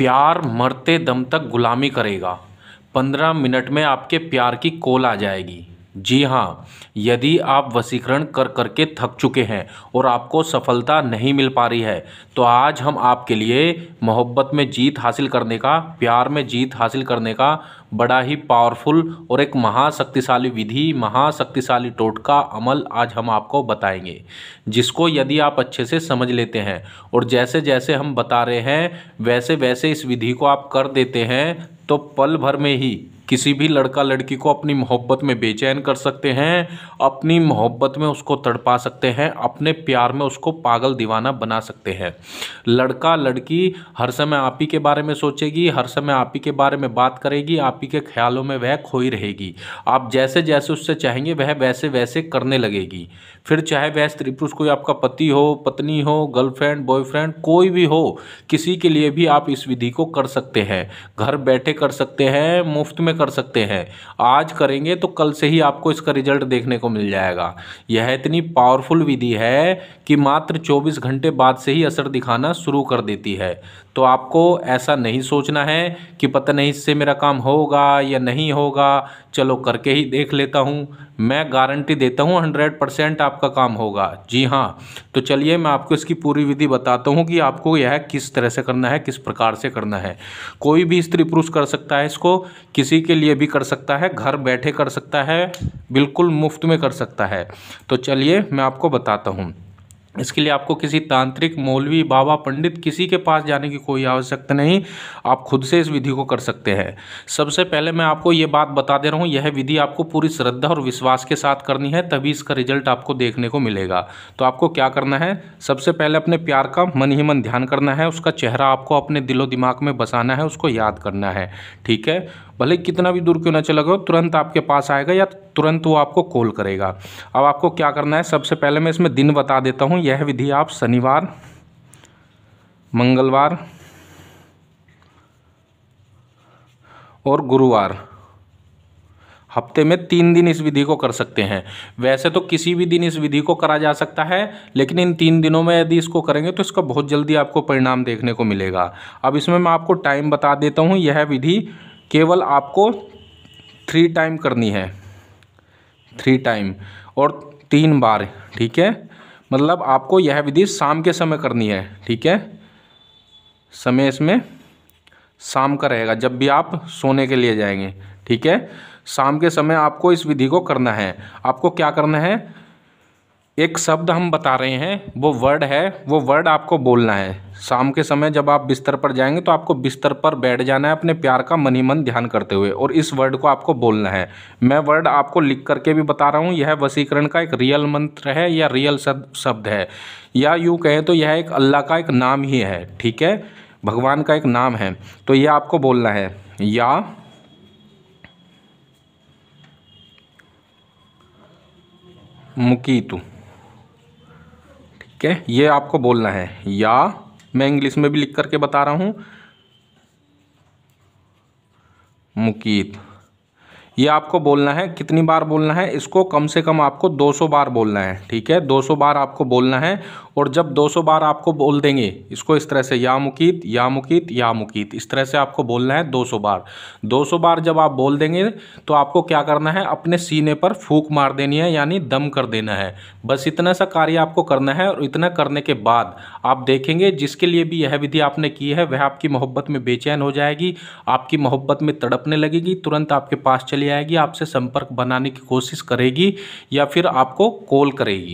प्यार मरते दम तक गुलामी करेगा पंद्रह मिनट में आपके प्यार की कॉल आ जाएगी जी हाँ यदि आप वसीकरण कर करके थक चुके हैं और आपको सफलता नहीं मिल पा रही है तो आज हम आपके लिए मोहब्बत में जीत हासिल करने का प्यार में जीत हासिल करने का बड़ा ही पावरफुल और एक महाशक्तिशाली विधि महाशक्तिशाली टोटका अमल आज हम आपको बताएंगे जिसको यदि आप अच्छे से समझ लेते हैं और जैसे जैसे हम बता रहे हैं वैसे वैसे इस विधि को आप कर देते हैं तो पल भर में ही किसी भी लड़का लड़की को अपनी मोहब्बत में बेचैन कर सकते हैं अपनी मोहब्बत में उसको तड़पा सकते हैं अपने प्यार में उसको पागल दीवाना बना सकते हैं लड़का लड़की हर समय आप ही के बारे में सोचेगी हर समय आप ही के बारे में बात करेगी आप ही के ख्यालों में वह खोई रहेगी आप जैसे जैसे उससे चाहेंगे वह वैसे वैसे करने लगेगी फिर चाहे वह स्त्री पुरुष कोई आपका पति हो पत्नी हो गर्लफ्रेंड बॉयफ्रेंड कोई भी हो किसी के लिए भी आप इस विधि को कर सकते हैं घर बैठे कर सकते हैं मुफ्त में कर सकते हैं आज करेंगे तो कल से ही आपको इसका रिजल्ट देखने को मिल जाएगा यह इतनी पावरफुल विधि है कि मात्र 24 घंटे बाद से ही असर दिखाना शुरू कर देती है तो आपको ऐसा नहीं सोचना है कि पता नहीं इससे मेरा काम होगा या नहीं होगा चलो करके ही देख लेता हूँ मैं गारंटी देता हूँ हंड्रेड परसेंट आपका काम होगा जी हाँ तो चलिए मैं आपको इसकी पूरी विधि बताता हूँ कि आपको यह किस तरह से करना है किस प्रकार से करना है कोई भी स्त्री पुरुष कर सकता है इसको किसी के लिए भी कर सकता है घर बैठे कर सकता है बिल्कुल मुफ्त में कर सकता है तो चलिए मैं आपको बताता हूँ इसके लिए आपको किसी तांत्रिक मौलवी बाबा पंडित किसी के पास जाने की कोई आवश्यकता नहीं आप खुद से इस विधि को कर सकते हैं सबसे पहले मैं आपको ये बात बता दे रहा हूँ यह विधि आपको पूरी श्रद्धा और विश्वास के साथ करनी है तभी इसका रिजल्ट आपको देखने को मिलेगा तो आपको क्या करना है सबसे पहले अपने प्यार का मन ही मन ध्यान करना है उसका चेहरा आपको अपने दिलो दिमाग में बसाना है उसको याद करना है ठीक है भले कितना भी दूर क्यों ना चला गया तुरंत आपके पास आएगा या तुरंत वो आपको कॉल करेगा अब आपको क्या करना है सबसे पहले मैं इसमें दिन बता देता हूँ यह विधि आप शनिवार मंगलवार और गुरुवार हफ्ते में तीन दिन इस विधि को कर सकते हैं वैसे तो किसी भी दिन इस विधि को करा जा सकता है लेकिन इन तीन दिनों में यदि इसको करेंगे तो इसका बहुत जल्दी आपको परिणाम देखने को मिलेगा अब इसमें मैं आपको टाइम बता देता हूँ यह विधि केवल आपको थ्री टाइम करनी है थ्री टाइम और तीन बार ठीक है मतलब आपको यह विधि शाम के समय करनी है ठीक है समय इसमें शाम का रहेगा जब भी आप सोने के लिए जाएंगे ठीक है शाम के समय आपको इस विधि को करना है आपको क्या करना है एक शब्द हम बता रहे हैं वो वर्ड है वो वर्ड आपको बोलना है शाम के समय जब आप बिस्तर पर जाएंगे तो आपको बिस्तर पर बैठ जाना है अपने प्यार का मनी मन ध्यान करते हुए और इस वर्ड को आपको बोलना है मैं वर्ड आपको लिख करके भी बता रहा हूँ यह वसीकरण का एक रियल मंत्र है या रियल शब्द है या यूँ कहें तो यह एक अल्लाह का एक नाम ही है ठीक है भगवान का एक नाम है तो यह आपको बोलना है या मुकीतु है ये आपको बोलना है या मैं इंग्लिश में भी लिख करके बता रहा हूँ मुकीत ये आपको बोलना है कितनी बार बोलना है इसको कम से कम आपको 200 बार बोलना है ठीक है 200 बार आपको बोलना है और जब 200 बार आपको बोल देंगे इसको इस तरह से या मुकीत या मुकीत या मुकीत इस तरह से आपको बोलना है 200 बार 200 बार जब आप बोल देंगे तो आपको क्या करना है अपने सीने पर फूक मार देनी है यानी दम कर देना है बस इतना सा कार्य आपको करना है और इतना करने के बाद आप देखेंगे जिसके लिए भी यह विधि आपने की है वह आपकी मोहब्बत में बेचैन हो जाएगी आपकी मोहब्बत में तड़पने लगेगी तुरंत आपके पास चली आएगी आपसे संपर्क बनाने की कोशिश करेगी या फिर आपको कॉल करेगी